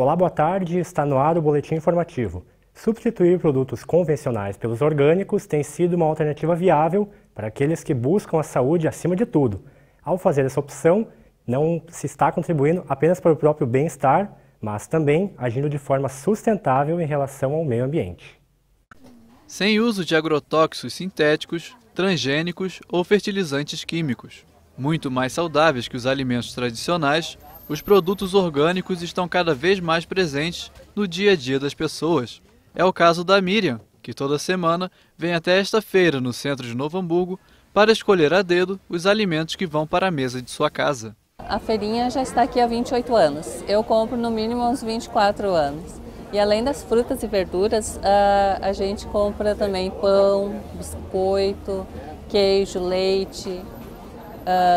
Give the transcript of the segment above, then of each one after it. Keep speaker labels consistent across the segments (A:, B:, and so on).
A: Olá, boa tarde. Está no ar o boletim informativo. Substituir produtos convencionais pelos orgânicos tem sido uma alternativa viável para aqueles que buscam a saúde acima de tudo. Ao fazer essa opção, não se está contribuindo apenas para o próprio bem-estar, mas também agindo de forma sustentável em relação ao meio ambiente.
B: Sem uso de agrotóxicos sintéticos, transgênicos ou fertilizantes químicos. Muito mais saudáveis que os alimentos tradicionais, os produtos orgânicos estão cada vez mais presentes no dia a dia das pessoas. É o caso da Miriam, que toda semana vem até esta feira no centro de Novo Hamburgo para escolher a dedo os alimentos que vão para a mesa de sua casa.
C: A feirinha já está aqui há 28 anos. Eu compro no mínimo uns 24 anos. E além das frutas e verduras, a gente compra também pão, biscoito, queijo, leite,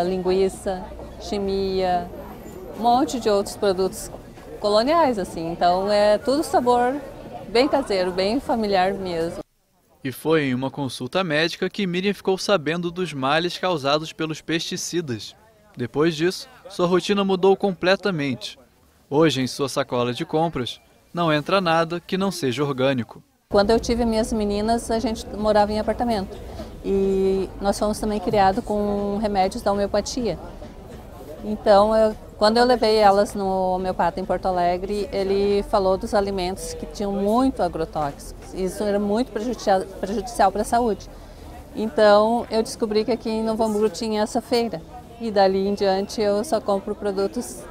C: linguiça, chimia, um monte de outros produtos coloniais, assim. Então é tudo sabor bem caseiro, bem familiar
B: mesmo. E foi em uma consulta médica que Miriam ficou sabendo dos males causados pelos pesticidas. Depois disso, sua rotina mudou completamente. Hoje, em sua sacola de compras, não entra nada que não seja orgânico.
C: Quando eu tive minhas meninas, a gente morava em apartamento. E nós fomos também criados com remédios da homeopatia. Então, eu, quando eu levei elas no homeopata em Porto Alegre, ele falou dos alimentos que tinham muito agrotóxicos. Isso era muito prejudicial para a saúde. Então, eu descobri que aqui em Novo Hamburgo tinha essa feira. E dali em diante eu só compro produtos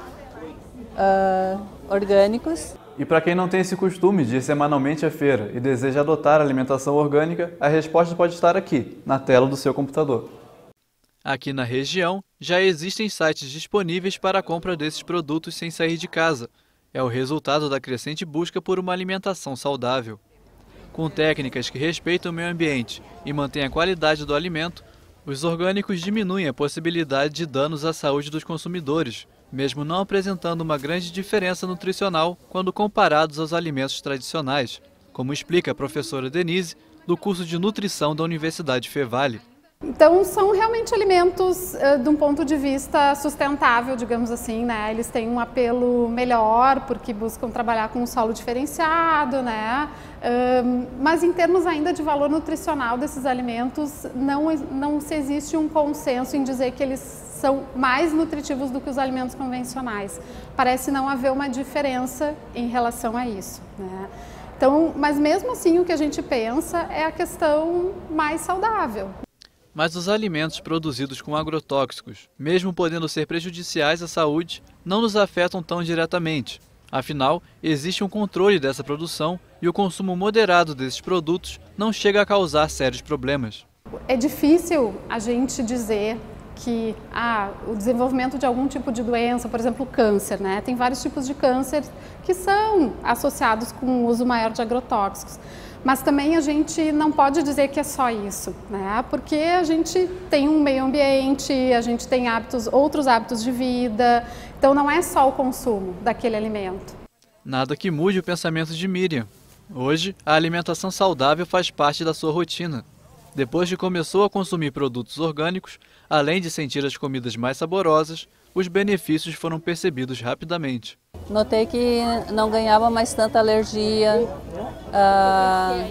C: uh, orgânicos.
B: E para quem não tem esse costume de ir semanalmente à feira e deseja adotar alimentação orgânica, a resposta pode estar aqui, na tela do seu computador. Aqui na região, já existem sites disponíveis para a compra desses produtos sem sair de casa. É o resultado da crescente busca por uma alimentação saudável. Com técnicas que respeitam o meio ambiente e mantêm a qualidade do alimento, os orgânicos diminuem a possibilidade de danos à saúde dos consumidores, mesmo não apresentando uma grande diferença nutricional quando comparados aos alimentos tradicionais, como explica a professora Denise, do curso de nutrição da Universidade Fevale.
D: Então, são realmente alimentos uh, de um ponto de vista sustentável, digamos assim, né? Eles têm um apelo melhor porque buscam trabalhar com um solo diferenciado, né? Uh, mas em termos ainda de valor nutricional desses alimentos, não, não se existe um consenso em dizer que eles são mais nutritivos do que os alimentos convencionais. Parece não haver uma diferença em relação a isso, né? Então, mas mesmo assim, o que a gente pensa é a questão mais saudável
B: mas os alimentos produzidos com agrotóxicos, mesmo podendo ser prejudiciais à saúde, não nos afetam tão diretamente. Afinal, existe um controle dessa produção e o consumo moderado desses produtos não chega a causar sérios problemas.
D: É difícil a gente dizer que ah, o desenvolvimento de algum tipo de doença, por exemplo, câncer, né? Tem vários tipos de câncer que são associados com o uso maior de agrotóxicos. Mas também a gente não pode dizer que é só isso, né? Porque a gente tem um meio ambiente, a gente tem hábitos, outros hábitos de vida. Então não é só o consumo daquele alimento.
B: Nada que mude o pensamento de Miriam. Hoje, a alimentação saudável faz parte da sua rotina. Depois que começou a consumir produtos orgânicos, além de sentir as comidas mais saborosas, os benefícios foram percebidos rapidamente.
C: Notei que não ganhava mais tanta alergia, ah,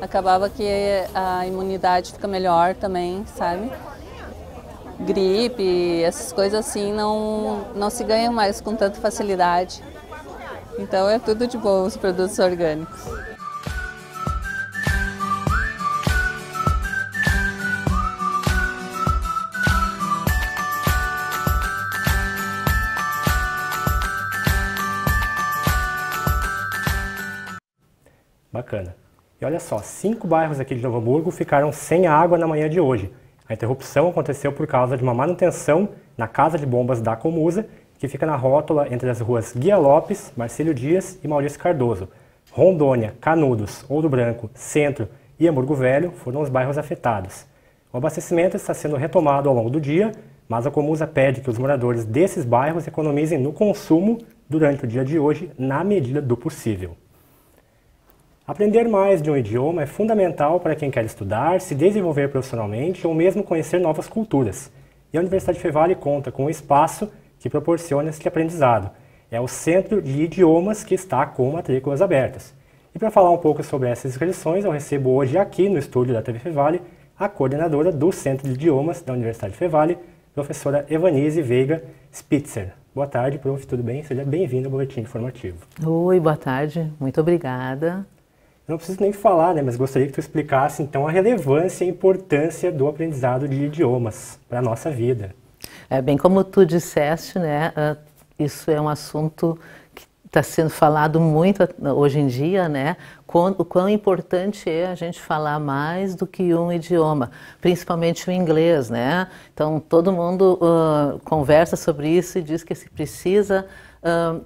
C: acabava que a imunidade fica melhor também, sabe? Gripe, essas coisas assim não, não se ganham mais com tanta facilidade. Então é tudo de bom os produtos orgânicos.
A: Bacana. E olha só, cinco bairros aqui de Novo Hamburgo ficaram sem água na manhã de hoje. A interrupção aconteceu por causa de uma manutenção na casa de bombas da Comusa, que fica na rótula entre as ruas Guia Lopes, Marcílio Dias e Maurício Cardoso. Rondônia, Canudos, Ouro Branco, Centro e Hamburgo Velho foram os bairros afetados. O abastecimento está sendo retomado ao longo do dia, mas a Comusa pede que os moradores desses bairros economizem no consumo durante o dia de hoje na medida do possível. Aprender mais de um idioma é fundamental para quem quer estudar, se desenvolver profissionalmente ou mesmo conhecer novas culturas. E a Universidade Fevale conta com um espaço que proporciona esse aprendizado. É o Centro de Idiomas que está com matrículas abertas. E para falar um pouco sobre essas inscrições, eu recebo hoje aqui no estúdio da TV Fevale a coordenadora do Centro de Idiomas da Universidade Fevale, professora Evanise Veiga Spitzer. Boa tarde, prof. Tudo bem? Seja bem-vindo ao Boletim Informativo.
E: Oi, boa tarde. Muito obrigada. Não preciso nem falar,
A: né, mas gostaria que tu explicasse então a relevância e a importância do aprendizado de idiomas
E: para a nossa vida. É bem como tu disseste, né, ah, isso é um assunto que está sendo falado muito ah, hoje em dia, né? O quão importante é a gente falar mais do que um idioma, principalmente o inglês, né? Então todo mundo uh, conversa sobre isso e diz que se precisa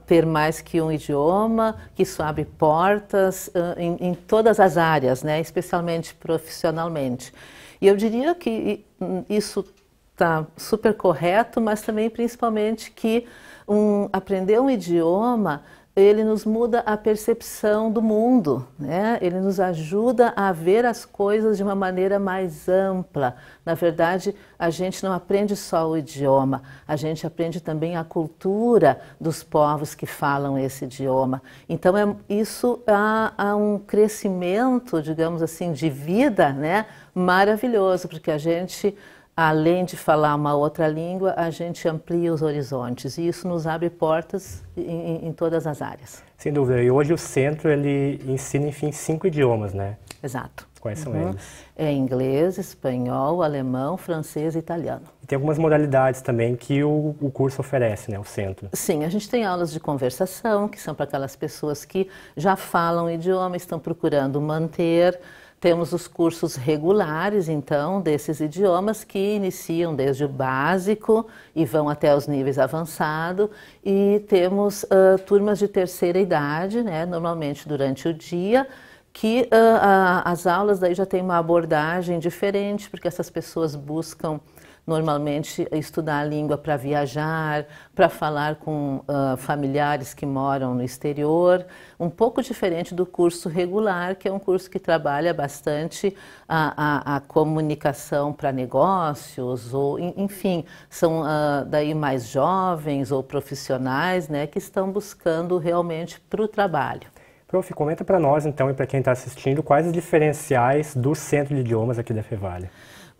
E: ter mais que um idioma, que isso abre portas uh, em, em, todas as áreas, né? especialmente profissionalmente. E eu diria que hum, isso está super correto, mas também principalmente que um, aprender um idioma ele nos muda a percepção do mundo, né? ele nos ajuda a ver as coisas de uma maneira mais ampla. Na verdade, a gente não aprende só o idioma, a gente aprende também a cultura dos povos que falam esse idioma. Então, é, isso há, há um crescimento, digamos assim, de vida né? maravilhoso, porque a gente além de falar uma outra língua, a gente amplia os horizontes e isso nos abre portas em, em todas as áreas.
A: Sem dúvida. E hoje o centro ele ensina, enfim, cinco idiomas, né?
E: Exato. Quais são uhum. eles? É inglês, espanhol, alemão, francês e italiano.
A: E tem algumas modalidades também que o, o, curso oferece, né, o centro.
E: Sim, a gente tem aulas de conversação, que são para aquelas pessoas que já falam o idioma, estão procurando manter temos os cursos regulares, então, desses idiomas que iniciam desde o básico e vão até os níveis avançado. E temos uh, turmas de terceira idade, né, normalmente durante o dia, que uh, uh, as aulas daí já têm uma abordagem diferente, porque essas pessoas buscam normalmente estudar a língua para viajar, para falar com uh, familiares que moram no exterior, um pouco diferente do curso regular, que é um curso que trabalha bastante a, a, a comunicação para negócios, ou enfim, são uh, daí mais jovens ou profissionais né, que estão buscando realmente para o trabalho.
A: Prof, comenta para nós então e para quem está assistindo quais os
E: diferenciais do Centro de Idiomas aqui da Fevale.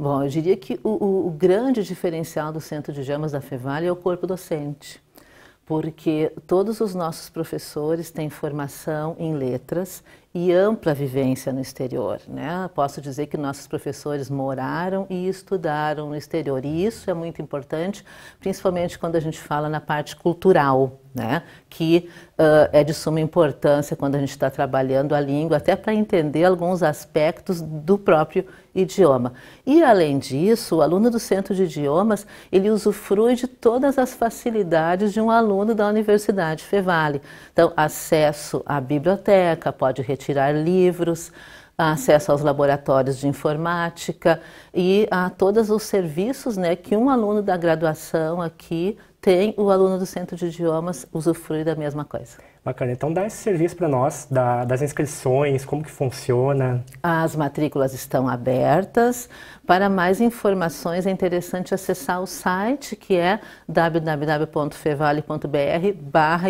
E: Bom, eu diria que o, o grande diferencial do Centro de Gemas da Fevale é o corpo docente porque todos os nossos professores têm formação em letras e ampla vivência no exterior. Né? Posso dizer que nossos professores moraram e estudaram no exterior, e isso é muito importante, principalmente quando a gente fala na parte cultural, né? que uh, é de suma importância quando a gente está trabalhando a língua, até para entender alguns aspectos do próprio idioma. E, além disso, o aluno do centro de idiomas, ele usufrui de todas as facilidades de um aluno da Universidade Fevale. Então, acesso à biblioteca, pode retirar retirar livros, acesso aos laboratórios de informática e a todos os serviços né, que um aluno da graduação aqui tem o aluno do centro de idiomas usufruir da mesma coisa.
A: Bacana. Então dá esse serviço para nós, da, das inscrições, como que funciona?
E: As matrículas estão abertas. Para mais informações é interessante acessar o site que é www.fevale.br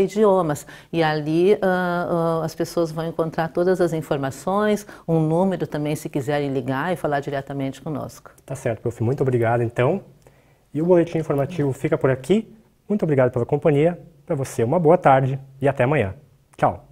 E: idiomas. E ali uh, uh, as pessoas vão encontrar todas as informações, um número também se quiserem ligar e falar diretamente conosco.
A: Tá certo, prof. Muito obrigado então. E o boletim informativo fica por aqui. Muito obrigado pela companhia, para você uma boa tarde e até amanhã. Tchau!